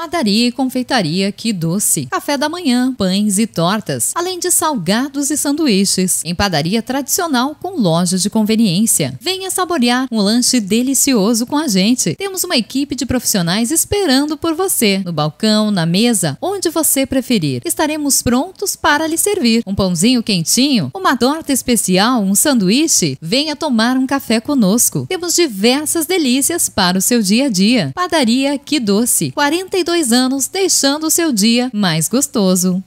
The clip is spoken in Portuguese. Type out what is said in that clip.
Padaria e confeitaria Que Doce, café da manhã, pães e tortas, além de salgados e sanduíches, em padaria tradicional com lojas de conveniência. Venha saborear um lanche delicioso com a gente. Temos uma equipe de profissionais esperando por você, no balcão, na mesa ou onde você preferir. Estaremos prontos para lhe servir. Um pãozinho quentinho, uma torta especial, um sanduíche? Venha tomar um café conosco. Temos diversas delícias para o seu dia a dia. Padaria Que Doce, 42 anos deixando o seu dia mais gostoso.